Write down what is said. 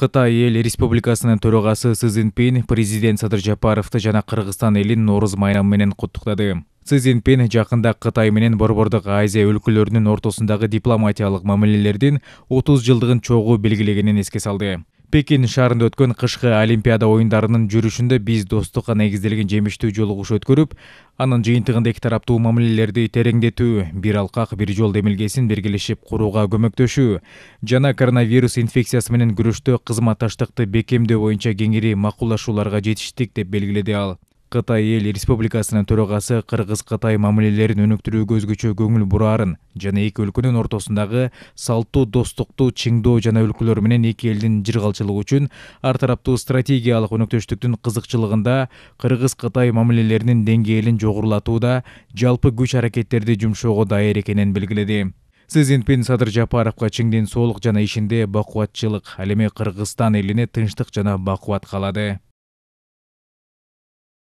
Қытай эл республикасынын төрагасы си цзиньпин президент садыр жапаровду жана кыргызстан элин нооруз майрамы менен куттуктады си цзиньпин жакында кытай менен борбордук азия өлкөлөрүнүн ортосундагы дипломатиялык мамилелердин отуз жылдыгын чогуу белгилегенин эске салды пекин шаарында өткөн кышкы олимпиада оюндарынын жүрүшүндө биз достукка негизделген жемиштүү жолугушуу өткөрүп анын жыйынтыгында эки тараптуу мамилелерди тереңдетүү бир алкак бир жол демилгесин биргелешип курууга көмөктөшүү жана коронавирус инфекциясы менен күрөштө кызматташтыкты бекемдөө боюнча кеңири макулдашууларга жетиштик деп белгиледи ал кытай ел республикасынын төрагасы кыргыз кытай мамилелерин өнүктүрүү көзгөчө көңүл бураарын жана эки өлкөнүн ортосундагы салттуу достукту чыңдоо жана өлкөлөр менен эки элдин жыргалчылыгы үчүн ар тараптуу стратегиялык өнөктөштүктүн кызыкчылыгында кыргыз кытай мамилелеринин деңгээлин жогорулатууда жалпы күч аракеттерди жумшоого даяр экенин белгиледи си цзиньпин садыр жапаровго чыңдин соолук жана ишинде бакубатчылык ал эми кыргызстан элине тынчтык жана бакубат каалады